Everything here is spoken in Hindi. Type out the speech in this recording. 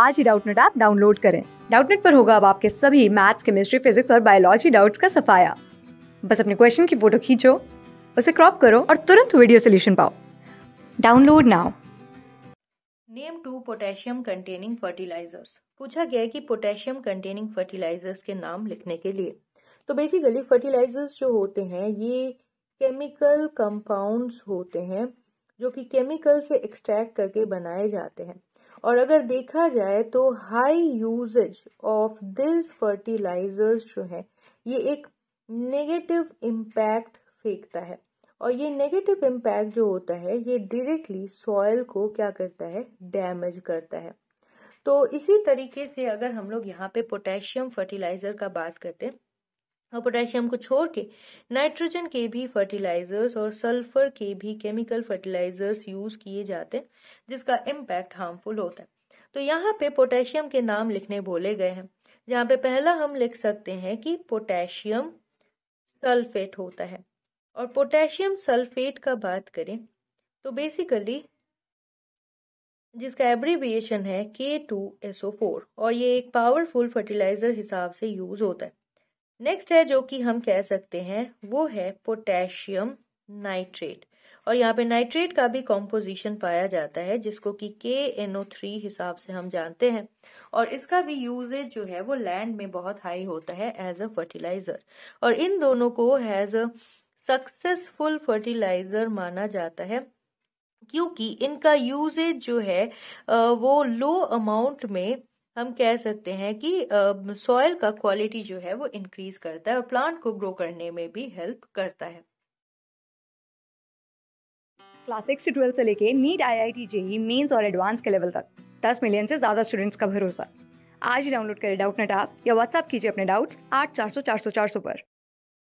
आज ही डाउटनेट ऐप डाउनलोड करें डाउटनेट पर होगा अब आपके सभी मैथ्स केमिस्ट्री फिजिक्स और बायोलॉजी डाउट्स का सफाया बस अपने क्वेश्चन की फोटो खींचो उसे क्रॉप करो और तुरंत वीडियो सोल्यूशन पाओ download now name two potassium containing fertilisers पूछा गया है कि पोटेशियम कंटेनिंग फर्टिलाइजर्स के नाम लिखने के लिए तो बेसिकली फर्टिलाइजर्स जो होते हैं ये केमिकल कंपाउंड्स होते हैं जो कि केमिकल से एक्सट्रैक्ट करके बनाए जाते हैं और अगर देखा जाए तो high usages of this fertilisers जो है ये एक नेगेटिव इम्पैक्ट फेंकता है और ये नेगेटिव इम्पैक्ट जो होता है ये डायरेक्टली सॉयल को क्या करता है डैमेज करता है तो इसी तरीके से अगर हम लोग यहाँ पे पोटेशियम फर्टिलाइजर का बात करते हैं और पोटेशियम को छोड़ के नाइट्रोजन के भी फर्टिलाइजर्स और सल्फर के भी केमिकल फर्टिलाइजर्स यूज किए जाते हैं जिसका इम्पैक्ट हार्मफुल होता है तो यहाँ पे पोटेशियम के नाम लिखने बोले गए हैं जहाँ पे पहला हम लिख सकते हैं कि पोटेशियम सल्फेट होता है और पोटेशियम सल्फेट का बात करें तो बेसिकली जिसका एब्रीविएशन है के टू एसओ फोर और ये एक पावरफुल फर्टिलाइजर हिसाब से यूज होता है नेक्स्ट है जो कि हम कह सकते हैं वो है पोटेशियम नाइट्रेट और यहाँ पे नाइट्रेट का भी कॉम्पोजिशन पाया जाता है जिसको कि के थ्री हिसाब से हम जानते हैं और इसका भी यूजेज जो है वो लैंड में बहुत हाई होता है एज अ फर्टिलाइजर और इन दोनों को एज अ सक्सेसफुल फर्टिलाइजर माना जाता है क्योंकि इनका यूजेज जो है वो लो अमाउंट में हम कह सकते हैं कि सॉयल का क्वालिटी जो है वो इंक्रीज करता है और प्लांट को ग्रो करने में भी हेल्प करता है क्लास सिक्स से ट्वेल्थ से लेके NEET I I T JEE mains और एडवांस के लेवल तक दस मिलियन से ज़्यादा स्टूडेंट्स का भरोसा आज ही डाउनलोड करें डाउट नेट आप या व्हाट्सअप कीजिए अपने डाउट्स आठ चार सौ चार सौ चार सौ पर